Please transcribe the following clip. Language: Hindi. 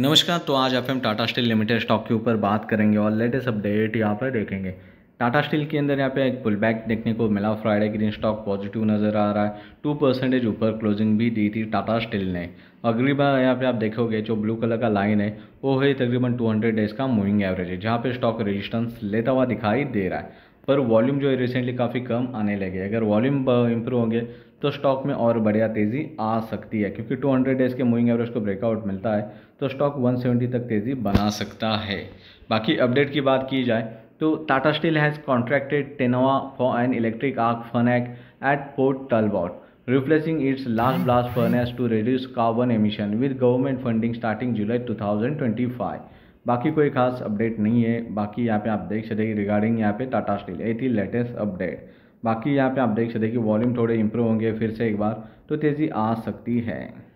नमस्कार तो आज आप हम टाटा स्टील लिमिटेड स्टॉक के ऊपर बात करेंगे और लेटेस्ट अपडेट यहाँ पर देखेंगे टाटा स्टील के अंदर यहाँ पे एक पुल बैक देखने को मिला फ्राइडे ग्रीन स्टॉक पॉजिटिव नज़र आ रहा है टू परसेंटेज ऊपर क्लोजिंग भी दी थी टाटा स्टील ने अगली बार यहाँ पे आप देखोगे जो ब्लू कलर का लाइन है वो है तकरीबन टू डेज का मूविंग एवरेज है जहाँ पे स्टॉक रजिस्टेंस लेता हुआ दिखाई दे रहा है पर वॉल्यूम जो है रिसेंटली काफ़ी कम आने लगे अगर वॉल्यूम इंप्रूव होंगे तो स्टॉक में और बढ़िया तेज़ी आ सकती है क्योंकि 200 डेज़ के मूविंग एवरेज को ब्रेकआउट मिलता है तो स्टॉक 170 तक तेज़ी बना सकता है बाकी अपडेट की बात की जाए तो Tata Steel has contracted Tenova for an electric arc furnace at Port Talbot replacing its last blast furnace to reduce carbon emission with government funding starting July two बाकी कोई खास अपडेट नहीं है बाकी यहाँ पे आप देख सकते हैं रिगार्डिंग यहाँ पे टाटा स्टील ये थी लेटेस्ट अपडेट बाकी यहाँ पे आप देख सकते हैं कि वॉल्यूम थोड़े इंप्रूव होंगे फिर से एक बार तो तेज़ी आ सकती है